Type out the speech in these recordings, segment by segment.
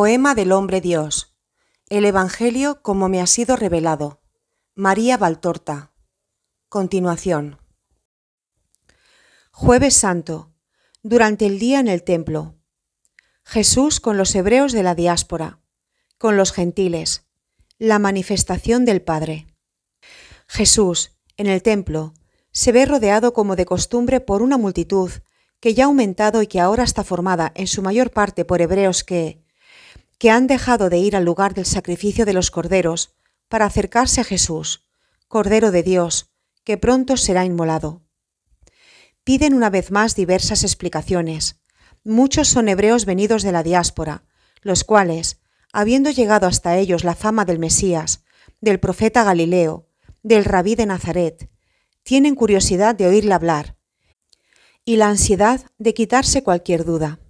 Poema del hombre Dios. El Evangelio como me ha sido revelado. María Valtorta. Continuación. Jueves Santo. Durante el día en el templo. Jesús con los hebreos de la diáspora, con los gentiles. La manifestación del Padre. Jesús, en el templo, se ve rodeado como de costumbre por una multitud que ya ha aumentado y que ahora está formada en su mayor parte por hebreos que, que han dejado de ir al lugar del sacrificio de los corderos para acercarse a Jesús, Cordero de Dios, que pronto será inmolado. Piden una vez más diversas explicaciones. Muchos son hebreos venidos de la diáspora, los cuales, habiendo llegado hasta ellos la fama del Mesías, del profeta Galileo, del rabí de Nazaret, tienen curiosidad de oírle hablar y la ansiedad de quitarse cualquier duda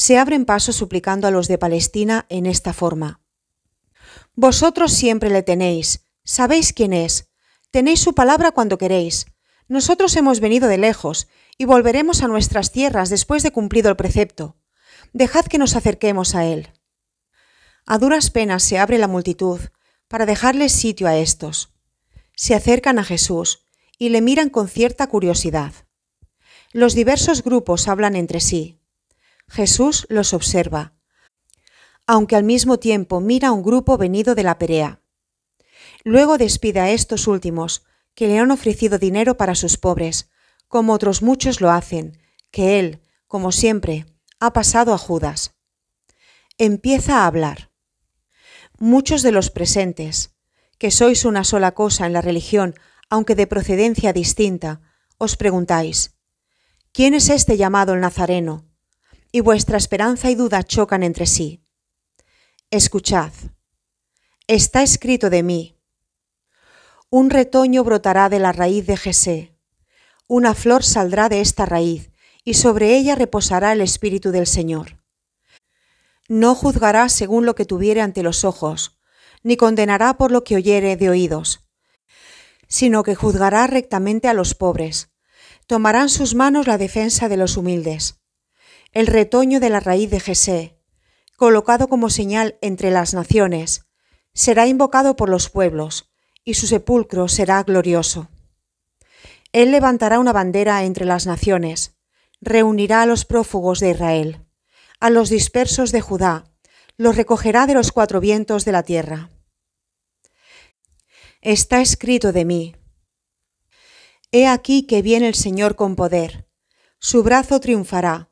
se abren paso suplicando a los de Palestina en esta forma. Vosotros siempre le tenéis, sabéis quién es, tenéis su palabra cuando queréis. Nosotros hemos venido de lejos y volveremos a nuestras tierras después de cumplido el precepto. Dejad que nos acerquemos a él. A duras penas se abre la multitud para dejarles sitio a estos. Se acercan a Jesús y le miran con cierta curiosidad. Los diversos grupos hablan entre sí. Jesús los observa, aunque al mismo tiempo mira a un grupo venido de la Perea. Luego despide a estos últimos, que le han ofrecido dinero para sus pobres, como otros muchos lo hacen, que él, como siempre, ha pasado a Judas. Empieza a hablar. Muchos de los presentes, que sois una sola cosa en la religión, aunque de procedencia distinta, os preguntáis, ¿quién es este llamado el Nazareno? y vuestra esperanza y duda chocan entre sí. Escuchad, está escrito de mí. Un retoño brotará de la raíz de Jesé, una flor saldrá de esta raíz, y sobre ella reposará el Espíritu del Señor. No juzgará según lo que tuviere ante los ojos, ni condenará por lo que oyere de oídos, sino que juzgará rectamente a los pobres. Tomarán sus manos la defensa de los humildes el retoño de la raíz de Jesé, colocado como señal entre las naciones, será invocado por los pueblos, y su sepulcro será glorioso. Él levantará una bandera entre las naciones, reunirá a los prófugos de Israel, a los dispersos de Judá, los recogerá de los cuatro vientos de la tierra. Está escrito de mí. He aquí que viene el Señor con poder, su brazo triunfará,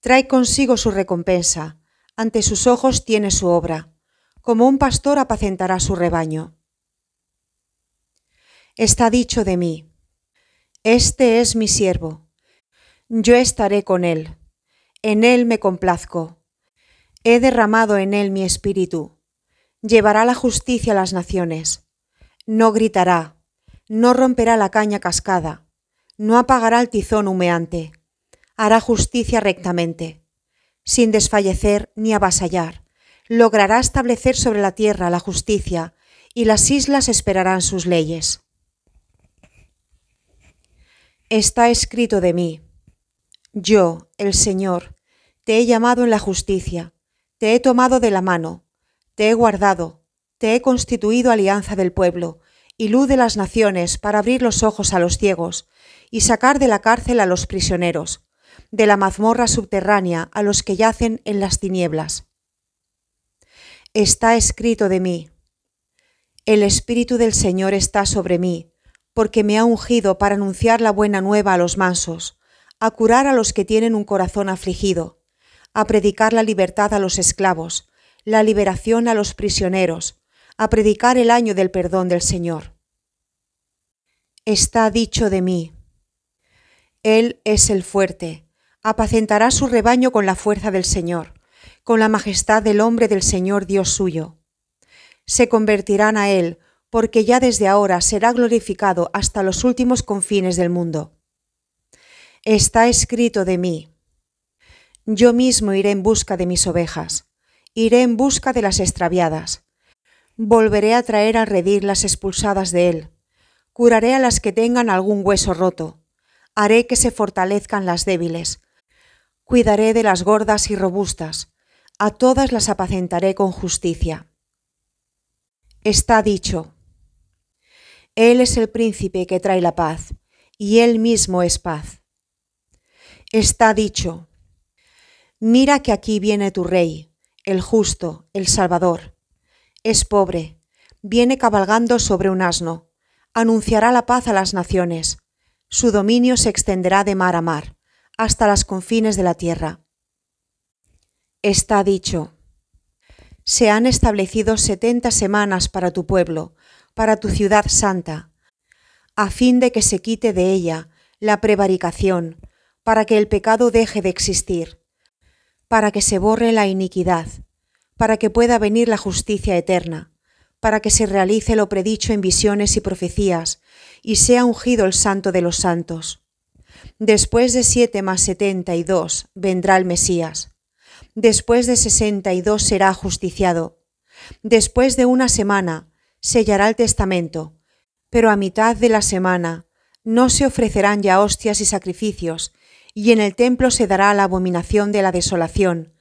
Trae consigo su recompensa, ante sus ojos tiene su obra, como un pastor apacentará su rebaño. Está dicho de mí, este es mi siervo, yo estaré con él, en él me complazco, he derramado en él mi espíritu, llevará la justicia a las naciones, no gritará, no romperá la caña cascada, no apagará el tizón humeante hará justicia rectamente. Sin desfallecer ni avasallar, logrará establecer sobre la tierra la justicia, y las islas esperarán sus leyes. Está escrito de mí. Yo, el Señor, te he llamado en la justicia, te he tomado de la mano, te he guardado, te he constituido alianza del pueblo, y luz de las naciones para abrir los ojos a los ciegos, y sacar de la cárcel a los prisioneros, de la mazmorra subterránea a los que yacen en las tinieblas. Está escrito de mí, el Espíritu del Señor está sobre mí, porque me ha ungido para anunciar la buena nueva a los mansos, a curar a los que tienen un corazón afligido, a predicar la libertad a los esclavos, la liberación a los prisioneros, a predicar el año del perdón del Señor. Está dicho de mí, Él es el fuerte, apacentará su rebaño con la fuerza del Señor, con la majestad del hombre del Señor Dios suyo. Se convertirán a Él, porque ya desde ahora será glorificado hasta los últimos confines del mundo. Está escrito de mí. Yo mismo iré en busca de mis ovejas, iré en busca de las extraviadas. Volveré a traer al redir las expulsadas de él. Curaré a las que tengan algún hueso roto. Haré que se fortalezcan las débiles cuidaré de las gordas y robustas, a todas las apacentaré con justicia. Está dicho, Él es el príncipe que trae la paz, y Él mismo es paz. Está dicho, mira que aquí viene tu rey, el justo, el Salvador. Es pobre, viene cabalgando sobre un asno, anunciará la paz a las naciones, su dominio se extenderá de mar a mar hasta las confines de la tierra. Está dicho, se han establecido setenta semanas para tu pueblo, para tu ciudad santa, a fin de que se quite de ella la prevaricación, para que el pecado deje de existir, para que se borre la iniquidad, para que pueda venir la justicia eterna, para que se realice lo predicho en visiones y profecías, y sea ungido el santo de los santos. Después de siete más setenta y dos vendrá el Mesías. Después de sesenta y dos será justiciado. Después de una semana sellará el testamento, pero a mitad de la semana no se ofrecerán ya hostias y sacrificios, y en el templo se dará la abominación de la desolación,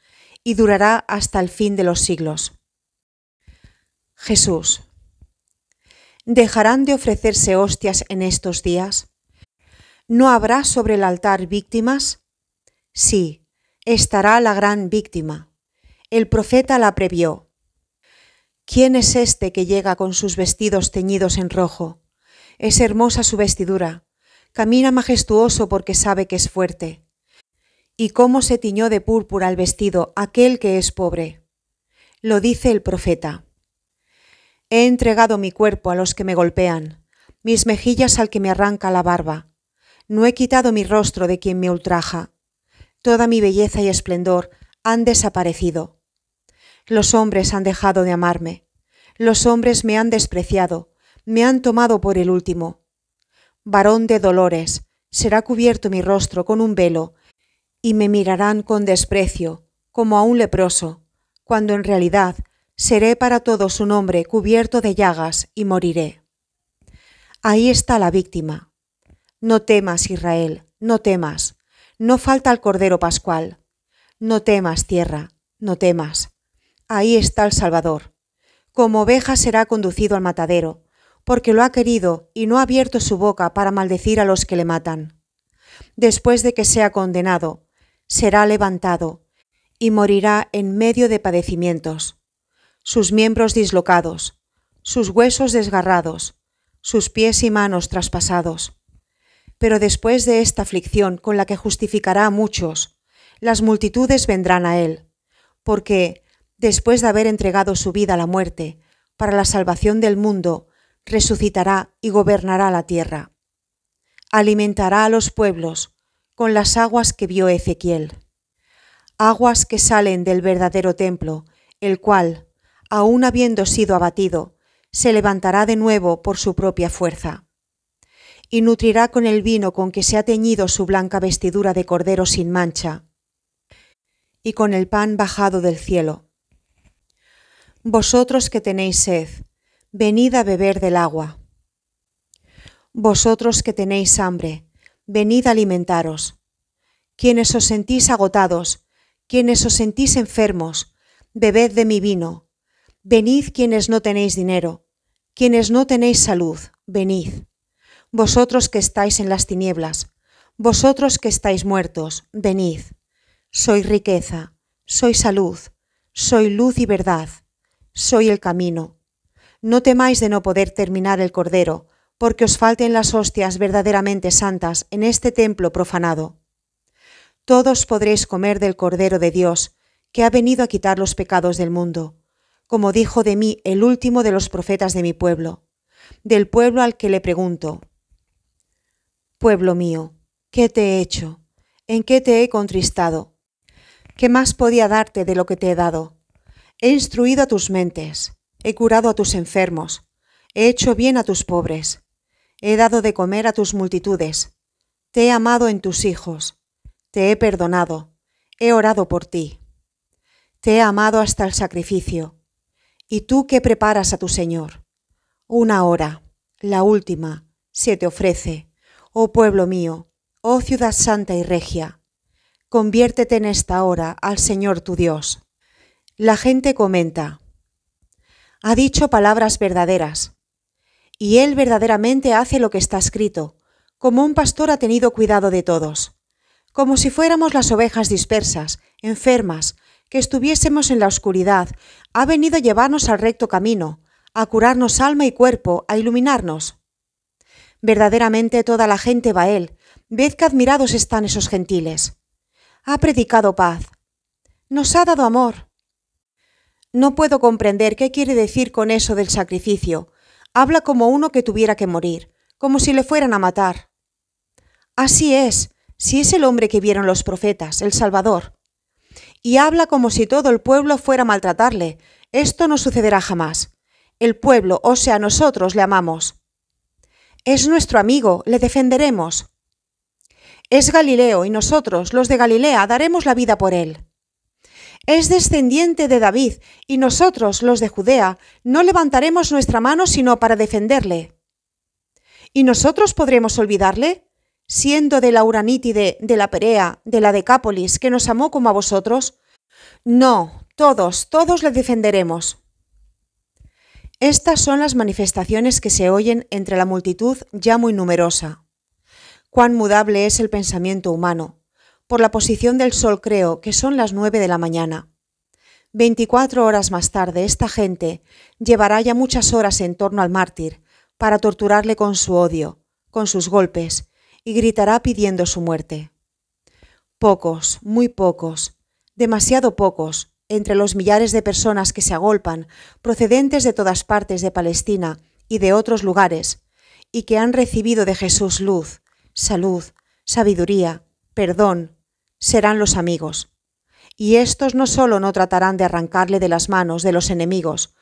y durará hasta el fin de los siglos. Jesús. ¿Dejarán de ofrecerse hostias en estos días? ¿No habrá sobre el altar víctimas? Sí, estará la gran víctima. El profeta la previó. ¿Quién es este que llega con sus vestidos teñidos en rojo? Es hermosa su vestidura. Camina majestuoso porque sabe que es fuerte. ¿Y cómo se tiñó de púrpura el vestido aquel que es pobre? Lo dice el profeta. He entregado mi cuerpo a los que me golpean, mis mejillas al que me arranca la barba no he quitado mi rostro de quien me ultraja. Toda mi belleza y esplendor han desaparecido. Los hombres han dejado de amarme. Los hombres me han despreciado, me han tomado por el último. Varón de dolores, será cubierto mi rostro con un velo, y me mirarán con desprecio, como a un leproso, cuando en realidad seré para todos un hombre cubierto de llagas y moriré. Ahí está la víctima, no temas, Israel, no temas. No falta el Cordero Pascual. No temas, tierra, no temas. Ahí está el Salvador. Como oveja será conducido al matadero, porque lo ha querido y no ha abierto su boca para maldecir a los que le matan. Después de que sea condenado, será levantado y morirá en medio de padecimientos. Sus miembros dislocados, sus huesos desgarrados, sus pies y manos traspasados pero después de esta aflicción con la que justificará a muchos, las multitudes vendrán a Él, porque, después de haber entregado su vida a la muerte, para la salvación del mundo, resucitará y gobernará la tierra. Alimentará a los pueblos con las aguas que vio Ezequiel, aguas que salen del verdadero templo, el cual, aun habiendo sido abatido, se levantará de nuevo por su propia fuerza y nutrirá con el vino con que se ha teñido su blanca vestidura de cordero sin mancha, y con el pan bajado del cielo. Vosotros que tenéis sed, venid a beber del agua. Vosotros que tenéis hambre, venid a alimentaros. Quienes os sentís agotados, quienes os sentís enfermos, bebed de mi vino. Venid quienes no tenéis dinero, quienes no tenéis salud, venid vosotros que estáis en las tinieblas, vosotros que estáis muertos, venid. Soy riqueza, soy salud, soy luz y verdad, soy el camino. No temáis de no poder terminar el Cordero, porque os falten las hostias verdaderamente santas en este templo profanado. Todos podréis comer del Cordero de Dios, que ha venido a quitar los pecados del mundo, como dijo de mí el último de los profetas de mi pueblo, del pueblo al que le pregunto, Pueblo mío, ¿qué te he hecho? ¿En qué te he contristado? ¿Qué más podía darte de lo que te he dado? He instruido a tus mentes, he curado a tus enfermos, he hecho bien a tus pobres, he dado de comer a tus multitudes, te he amado en tus hijos, te he perdonado, he orado por ti. Te he amado hasta el sacrificio. ¿Y tú qué preparas a tu Señor? Una hora, la última, se te ofrece. Oh pueblo mío, oh ciudad santa y regia, conviértete en esta hora al Señor tu Dios. La gente comenta, ha dicho palabras verdaderas, y él verdaderamente hace lo que está escrito, como un pastor ha tenido cuidado de todos, como si fuéramos las ovejas dispersas, enfermas, que estuviésemos en la oscuridad, ha venido a llevarnos al recto camino, a curarnos alma y cuerpo, a iluminarnos. Verdaderamente toda la gente va a él. Ved que admirados están esos gentiles. Ha predicado paz. Nos ha dado amor. No puedo comprender qué quiere decir con eso del sacrificio. Habla como uno que tuviera que morir, como si le fueran a matar. Así es, si es el hombre que vieron los profetas, el Salvador. Y habla como si todo el pueblo fuera a maltratarle. Esto no sucederá jamás. El pueblo, o sea, nosotros le amamos. Es nuestro amigo, le defenderemos. Es Galileo y nosotros, los de Galilea, daremos la vida por él. Es descendiente de David y nosotros, los de Judea, no levantaremos nuestra mano sino para defenderle. ¿Y nosotros podremos olvidarle? Siendo de la Uranítide, de la Perea, de la Decápolis, que nos amó como a vosotros. No, todos, todos le defenderemos. Estas son las manifestaciones que se oyen entre la multitud ya muy numerosa. Cuán mudable es el pensamiento humano. Por la posición del sol creo que son las nueve de la mañana. Veinticuatro horas más tarde esta gente llevará ya muchas horas en torno al mártir para torturarle con su odio, con sus golpes, y gritará pidiendo su muerte. Pocos, muy pocos, demasiado pocos, entre los millares de personas que se agolpan, procedentes de todas partes de Palestina y de otros lugares, y que han recibido de Jesús luz, salud, sabiduría, perdón, serán los amigos. Y estos no solo no tratarán de arrancarle de las manos de los enemigos,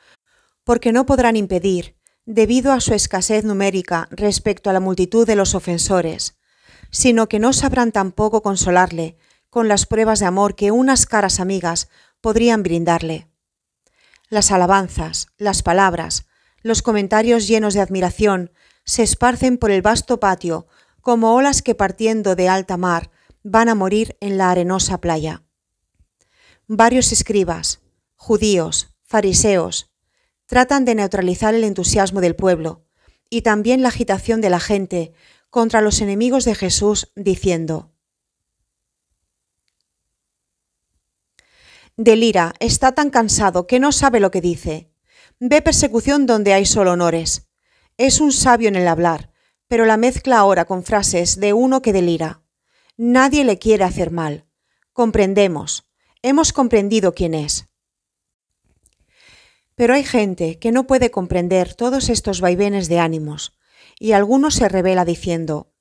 porque no podrán impedir, debido a su escasez numérica respecto a la multitud de los ofensores, sino que no sabrán tampoco consolarle con las pruebas de amor que unas caras amigas podrían brindarle. Las alabanzas, las palabras, los comentarios llenos de admiración se esparcen por el vasto patio como olas que partiendo de alta mar van a morir en la arenosa playa. Varios escribas, judíos, fariseos, tratan de neutralizar el entusiasmo del pueblo y también la agitación de la gente contra los enemigos de Jesús, diciendo, Delira, está tan cansado que no sabe lo que dice. Ve persecución donde hay solo honores. Es un sabio en el hablar, pero la mezcla ahora con frases de uno que delira. Nadie le quiere hacer mal. Comprendemos. Hemos comprendido quién es. Pero hay gente que no puede comprender todos estos vaivenes de ánimos, y alguno se revela diciendo,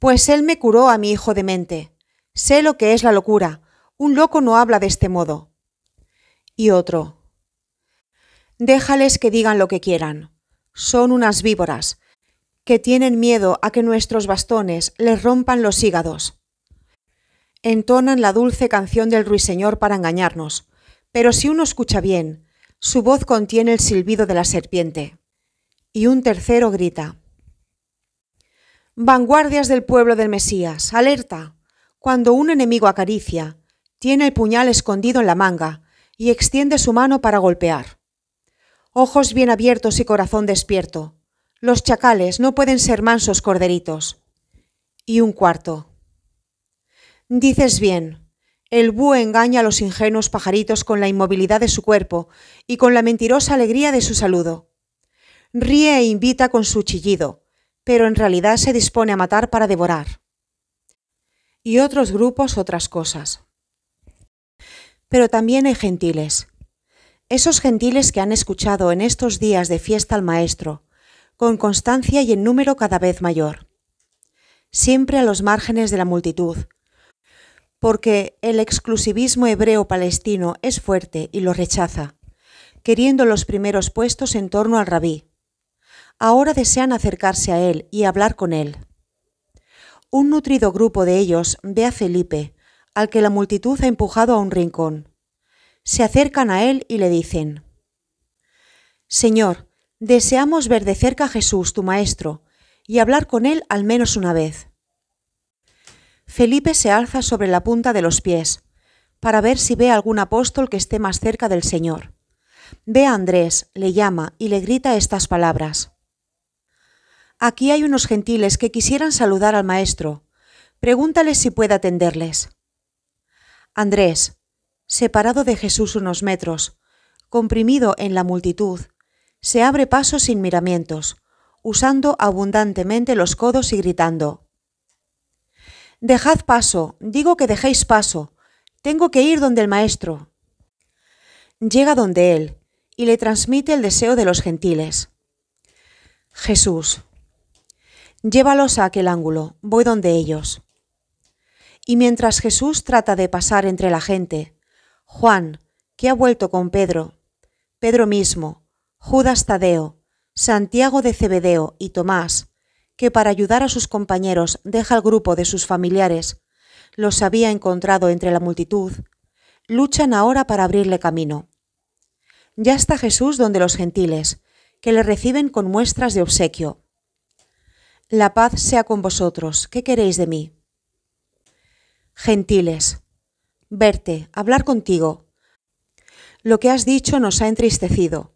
Pues él me curó a mi hijo demente. Sé lo que es la locura, un loco no habla de este modo. Y otro. Déjales que digan lo que quieran. Son unas víboras, que tienen miedo a que nuestros bastones les rompan los hígados. Entonan la dulce canción del ruiseñor para engañarnos, pero si uno escucha bien, su voz contiene el silbido de la serpiente. Y un tercero grita. Vanguardias del pueblo del Mesías, alerta. Cuando un enemigo acaricia, tiene el puñal escondido en la manga y extiende su mano para golpear. Ojos bien abiertos y corazón despierto. Los chacales no pueden ser mansos corderitos. Y un cuarto. Dices bien, el búho engaña a los ingenuos pajaritos con la inmovilidad de su cuerpo y con la mentirosa alegría de su saludo. Ríe e invita con su chillido, pero en realidad se dispone a matar para devorar. Y otros grupos otras cosas. Pero también hay gentiles. Esos gentiles que han escuchado en estos días de fiesta al Maestro, con constancia y en número cada vez mayor. Siempre a los márgenes de la multitud, porque el exclusivismo hebreo-palestino es fuerte y lo rechaza, queriendo los primeros puestos en torno al rabí. Ahora desean acercarse a él y hablar con él. Un nutrido grupo de ellos ve a Felipe, al que la multitud ha empujado a un rincón. Se acercan a él y le dicen, Señor, deseamos ver de cerca a Jesús, tu Maestro, y hablar con él al menos una vez. Felipe se alza sobre la punta de los pies, para ver si ve algún apóstol que esté más cerca del Señor. Ve a Andrés, le llama y le grita estas palabras. Aquí hay unos gentiles que quisieran saludar al Maestro. Pregúntales si puede atenderles. Andrés, separado de Jesús unos metros, comprimido en la multitud, se abre paso sin miramientos, usando abundantemente los codos y gritando. Dejad paso, digo que dejéis paso, tengo que ir donde el Maestro. Llega donde él y le transmite el deseo de los gentiles. Jesús, llévalos a aquel ángulo, voy donde ellos. Y mientras Jesús trata de pasar entre la gente, Juan, que ha vuelto con Pedro, Pedro mismo, Judas Tadeo, Santiago de Cebedeo y Tomás, que para ayudar a sus compañeros deja el grupo de sus familiares, los había encontrado entre la multitud, luchan ahora para abrirle camino. Ya está Jesús donde los gentiles, que le reciben con muestras de obsequio. La paz sea con vosotros, ¿qué queréis de mí? Gentiles, verte, hablar contigo. Lo que has dicho nos ha entristecido.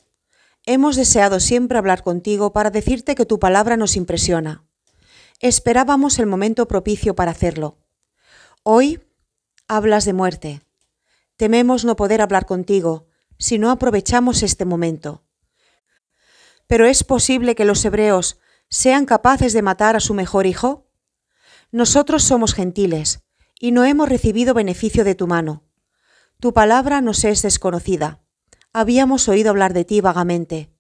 Hemos deseado siempre hablar contigo para decirte que tu palabra nos impresiona. Esperábamos el momento propicio para hacerlo. Hoy hablas de muerte. Tememos no poder hablar contigo si no aprovechamos este momento. Pero ¿es posible que los hebreos sean capaces de matar a su mejor hijo? Nosotros somos gentiles, y no hemos recibido beneficio de tu mano. Tu palabra nos es desconocida. Habíamos oído hablar de ti vagamente,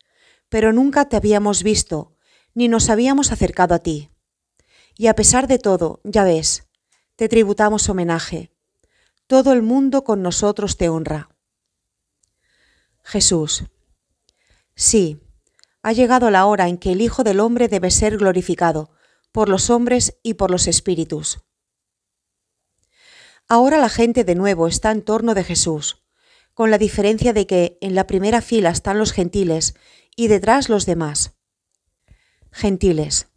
pero nunca te habíamos visto, ni nos habíamos acercado a ti. Y a pesar de todo, ya ves, te tributamos homenaje. Todo el mundo con nosotros te honra. Jesús. Sí, ha llegado la hora en que el Hijo del Hombre debe ser glorificado, por los hombres y por los espíritus. Ahora la gente de nuevo está en torno de Jesús, con la diferencia de que en la primera fila están los gentiles y detrás los demás. Gentiles.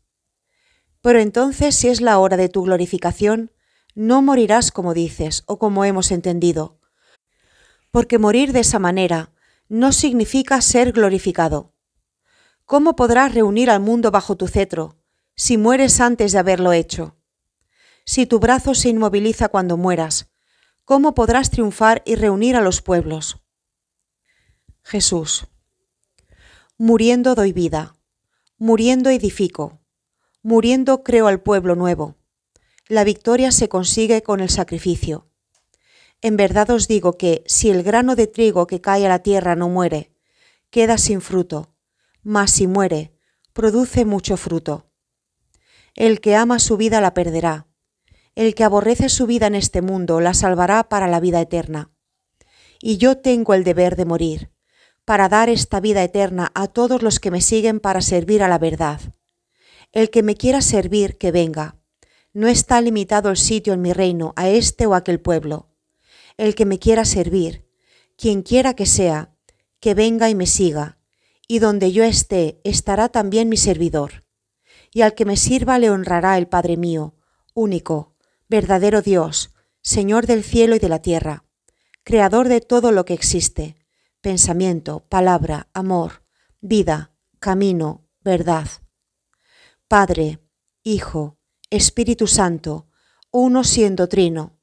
Pero entonces, si es la hora de tu glorificación, no morirás como dices o como hemos entendido, porque morir de esa manera no significa ser glorificado. ¿Cómo podrás reunir al mundo bajo tu cetro si mueres antes de haberlo hecho? si tu brazo se inmoviliza cuando mueras? ¿Cómo podrás triunfar y reunir a los pueblos? Jesús. Muriendo doy vida, muriendo edifico, muriendo creo al pueblo nuevo. La victoria se consigue con el sacrificio. En verdad os digo que si el grano de trigo que cae a la tierra no muere, queda sin fruto, mas si muere, produce mucho fruto. El que ama su vida la perderá, el que aborrece su vida en este mundo la salvará para la vida eterna. Y yo tengo el deber de morir, para dar esta vida eterna a todos los que me siguen para servir a la verdad. El que me quiera servir, que venga. No está limitado el sitio en mi reino a este o aquel pueblo. El que me quiera servir, quien quiera que sea, que venga y me siga, y donde yo esté estará también mi servidor. Y al que me sirva le honrará el Padre mío, único, verdadero Dios, Señor del cielo y de la tierra, Creador de todo lo que existe, pensamiento, palabra, amor, vida, camino, verdad. Padre, Hijo, Espíritu Santo, uno siendo trino,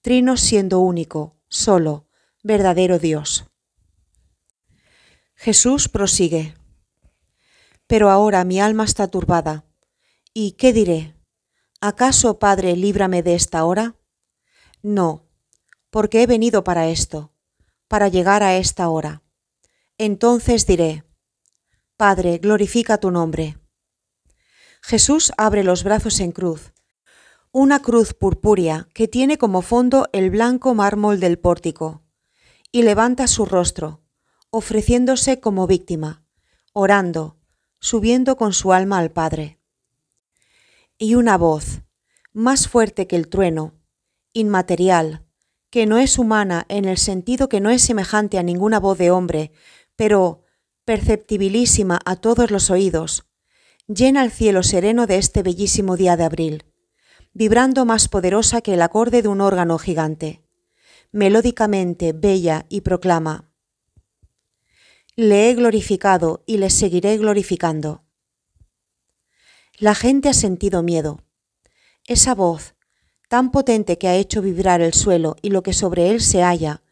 trino siendo único, solo, verdadero Dios. Jesús prosigue. Pero ahora mi alma está turbada. ¿Y qué diré? ¿Acaso, Padre, líbrame de esta hora? No, porque he venido para esto, para llegar a esta hora. Entonces diré, Padre, glorifica tu nombre. Jesús abre los brazos en cruz, una cruz purpúrea que tiene como fondo el blanco mármol del pórtico, y levanta su rostro, ofreciéndose como víctima, orando, subiendo con su alma al Padre y una voz, más fuerte que el trueno, inmaterial, que no es humana en el sentido que no es semejante a ninguna voz de hombre, pero perceptibilísima a todos los oídos, llena el cielo sereno de este bellísimo día de abril, vibrando más poderosa que el acorde de un órgano gigante, melódicamente bella y proclama, Le he glorificado y le seguiré glorificando. La gente ha sentido miedo. Esa voz, tan potente que ha hecho vibrar el suelo y lo que sobre él se halla,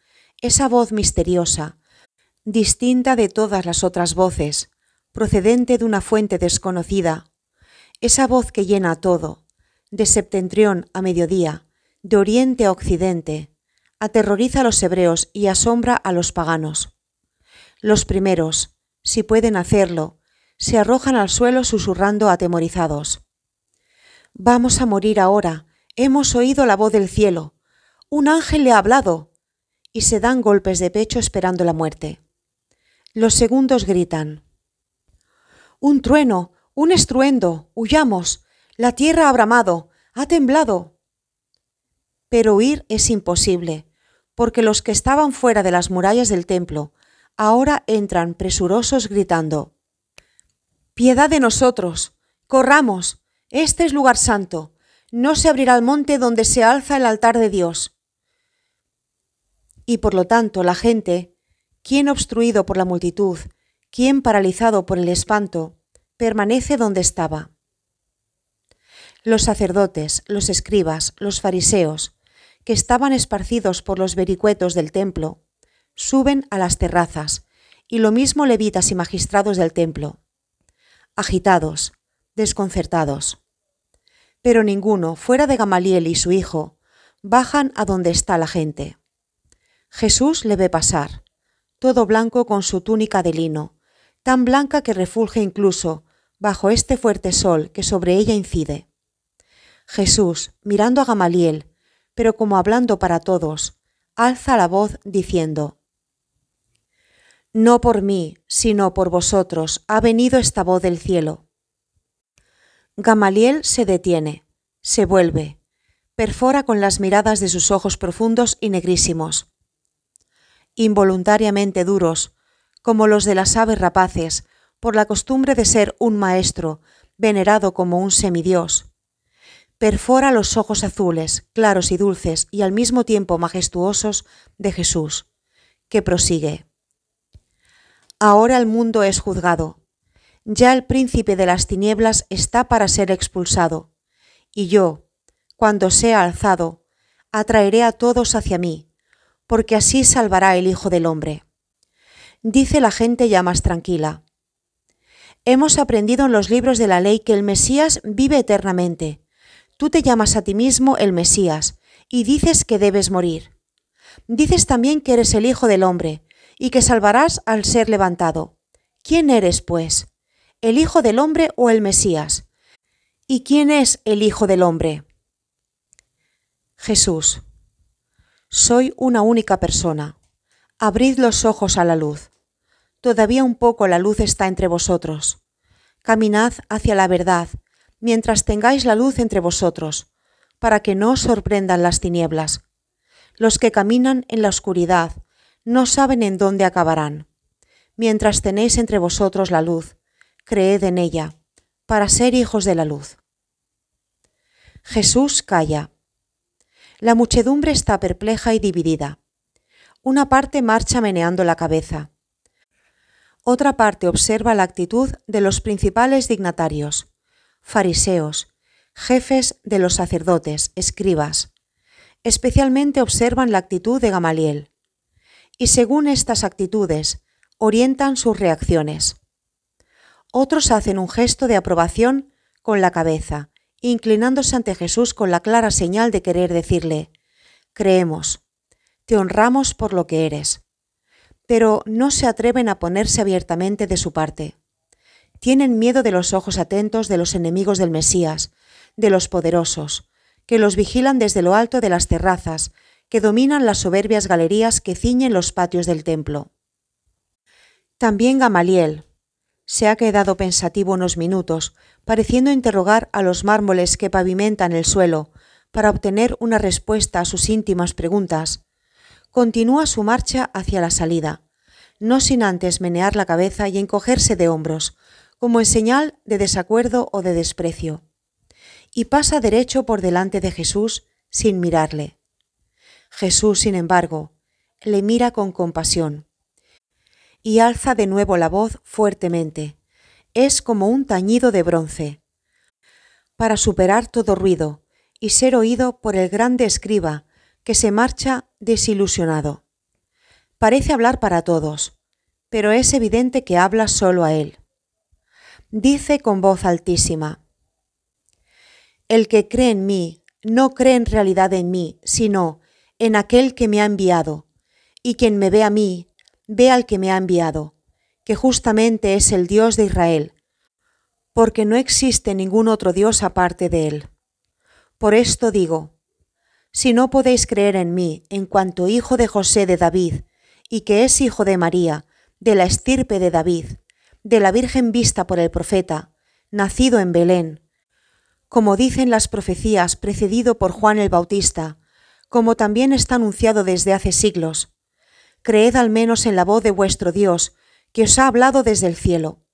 esa voz misteriosa, distinta de todas las otras voces, procedente de una fuente desconocida, esa voz que llena todo, de septentrión a mediodía, de oriente a occidente, aterroriza a los hebreos y asombra a los paganos. Los primeros, si pueden hacerlo, se arrojan al suelo susurrando atemorizados. Vamos a morir ahora. Hemos oído la voz del cielo. Un ángel le ha hablado. Y se dan golpes de pecho esperando la muerte. Los segundos gritan. Un trueno, un estruendo, huyamos. La tierra ha bramado, ha temblado. Pero huir es imposible, porque los que estaban fuera de las murallas del templo ahora entran presurosos gritando. Piedad de nosotros, corramos, este es lugar santo, no se abrirá el monte donde se alza el altar de Dios. Y por lo tanto la gente, quien obstruido por la multitud, quien paralizado por el espanto, permanece donde estaba. Los sacerdotes, los escribas, los fariseos, que estaban esparcidos por los vericuetos del templo, suben a las terrazas, y lo mismo levitas y magistrados del templo agitados, desconcertados. Pero ninguno, fuera de Gamaliel y su hijo, bajan a donde está la gente. Jesús le ve pasar, todo blanco con su túnica de lino, tan blanca que refulge incluso bajo este fuerte sol que sobre ella incide. Jesús, mirando a Gamaliel, pero como hablando para todos, alza la voz diciendo, no por mí, sino por vosotros ha venido esta voz del cielo. Gamaliel se detiene, se vuelve, perfora con las miradas de sus ojos profundos y negrísimos, involuntariamente duros, como los de las aves rapaces, por la costumbre de ser un maestro, venerado como un semidios. Perfora los ojos azules, claros y dulces, y al mismo tiempo majestuosos, de Jesús, que prosigue ahora el mundo es juzgado. Ya el príncipe de las tinieblas está para ser expulsado. Y yo, cuando sea alzado, atraeré a todos hacia mí, porque así salvará el Hijo del Hombre. Dice la gente ya más tranquila. Hemos aprendido en los libros de la ley que el Mesías vive eternamente. Tú te llamas a ti mismo el Mesías y dices que debes morir. Dices también que eres el Hijo del Hombre, y que salvarás al ser levantado. ¿Quién eres, pues? ¿El Hijo del Hombre o el Mesías? ¿Y quién es el Hijo del Hombre? Jesús. Soy una única persona. Abrid los ojos a la luz. Todavía un poco la luz está entre vosotros. Caminad hacia la verdad, mientras tengáis la luz entre vosotros, para que no os sorprendan las tinieblas. Los que caminan en la oscuridad no saben en dónde acabarán. Mientras tenéis entre vosotros la luz, creed en ella, para ser hijos de la luz. Jesús calla. La muchedumbre está perpleja y dividida. Una parte marcha meneando la cabeza. Otra parte observa la actitud de los principales dignatarios, fariseos, jefes de los sacerdotes, escribas. Especialmente observan la actitud de Gamaliel y según estas actitudes orientan sus reacciones. Otros hacen un gesto de aprobación con la cabeza, inclinándose ante Jesús con la clara señal de querer decirle, creemos, te honramos por lo que eres. Pero no se atreven a ponerse abiertamente de su parte. Tienen miedo de los ojos atentos de los enemigos del Mesías, de los poderosos, que los vigilan desde lo alto de las terrazas que dominan las soberbias galerías que ciñen los patios del templo. También Gamaliel se ha quedado pensativo unos minutos, pareciendo interrogar a los mármoles que pavimentan el suelo, para obtener una respuesta a sus íntimas preguntas. Continúa su marcha hacia la salida, no sin antes menear la cabeza y encogerse de hombros, como en señal de desacuerdo o de desprecio. Y pasa derecho por delante de Jesús sin mirarle. Jesús, sin embargo, le mira con compasión y alza de nuevo la voz fuertemente. Es como un tañido de bronce, para superar todo ruido y ser oído por el grande escriba que se marcha desilusionado. Parece hablar para todos, pero es evidente que habla solo a él. Dice con voz altísima, El que cree en mí, no cree en realidad en mí, sino en aquel que me ha enviado, y quien me ve a mí, ve al que me ha enviado, que justamente es el Dios de Israel, porque no existe ningún otro Dios aparte de él. Por esto digo, si no podéis creer en mí en cuanto hijo de José de David, y que es hijo de María, de la estirpe de David, de la Virgen vista por el profeta, nacido en Belén, como dicen las profecías precedido por Juan el Bautista, como también está anunciado desde hace siglos. Creed al menos en la voz de vuestro Dios, que os ha hablado desde el cielo.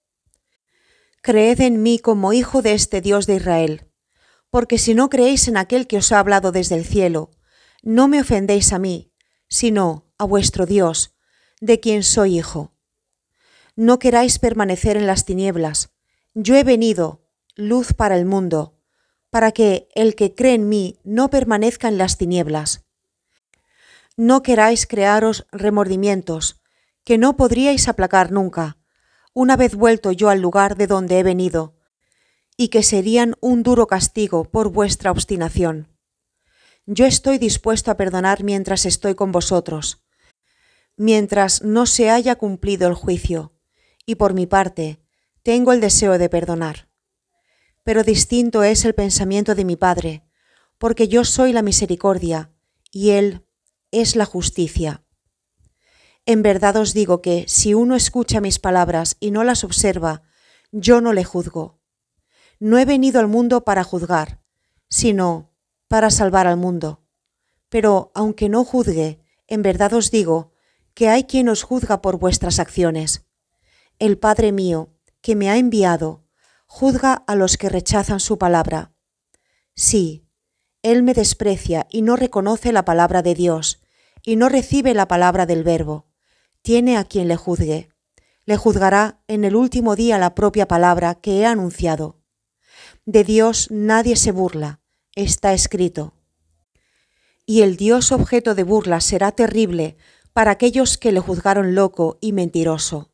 Creed en mí como hijo de este Dios de Israel, porque si no creéis en aquel que os ha hablado desde el cielo, no me ofendéis a mí, sino a vuestro Dios, de quien soy hijo. No queráis permanecer en las tinieblas, yo he venido, luz para el mundo para que el que cree en mí no permanezca en las tinieblas. No queráis crearos remordimientos, que no podríais aplacar nunca, una vez vuelto yo al lugar de donde he venido, y que serían un duro castigo por vuestra obstinación. Yo estoy dispuesto a perdonar mientras estoy con vosotros, mientras no se haya cumplido el juicio, y por mi parte, tengo el deseo de perdonar pero distinto es el pensamiento de mi Padre, porque yo soy la misericordia y Él es la justicia. En verdad os digo que si uno escucha mis palabras y no las observa, yo no le juzgo. No he venido al mundo para juzgar, sino para salvar al mundo. Pero aunque no juzgue, en verdad os digo que hay quien os juzga por vuestras acciones. El Padre mío, que me ha enviado, juzga a los que rechazan su palabra. Sí, Él me desprecia y no reconoce la palabra de Dios, y no recibe la palabra del Verbo. Tiene a quien le juzgue. Le juzgará en el último día la propia palabra que he anunciado. De Dios nadie se burla, está escrito. Y el Dios objeto de burla será terrible para aquellos que le juzgaron loco y mentiroso.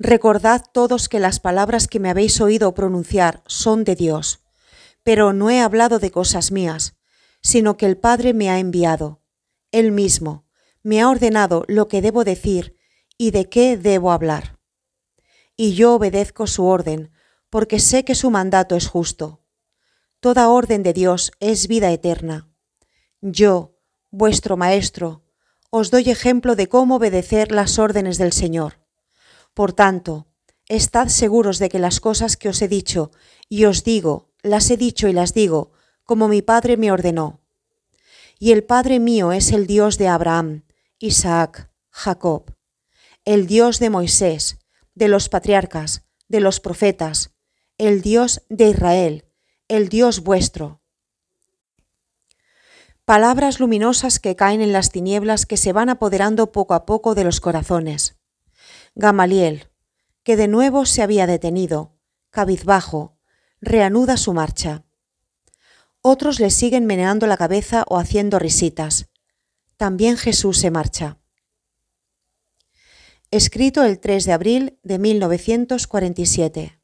Recordad todos que las palabras que me habéis oído pronunciar son de Dios, pero no he hablado de cosas mías, sino que el Padre me ha enviado. Él mismo me ha ordenado lo que debo decir y de qué debo hablar. Y yo obedezco su orden, porque sé que su mandato es justo. Toda orden de Dios es vida eterna. Yo, vuestro Maestro, os doy ejemplo de cómo obedecer las órdenes del Señor por tanto, estad seguros de que las cosas que os he dicho y os digo, las he dicho y las digo, como mi Padre me ordenó. Y el Padre mío es el Dios de Abraham, Isaac, Jacob, el Dios de Moisés, de los patriarcas, de los profetas, el Dios de Israel, el Dios vuestro. Palabras luminosas que caen en las tinieblas que se van apoderando poco a poco de los corazones. Gamaliel, que de nuevo se había detenido, cabizbajo, reanuda su marcha. Otros le siguen meneando la cabeza o haciendo risitas. También Jesús se marcha. Escrito el 3 de abril de 1947.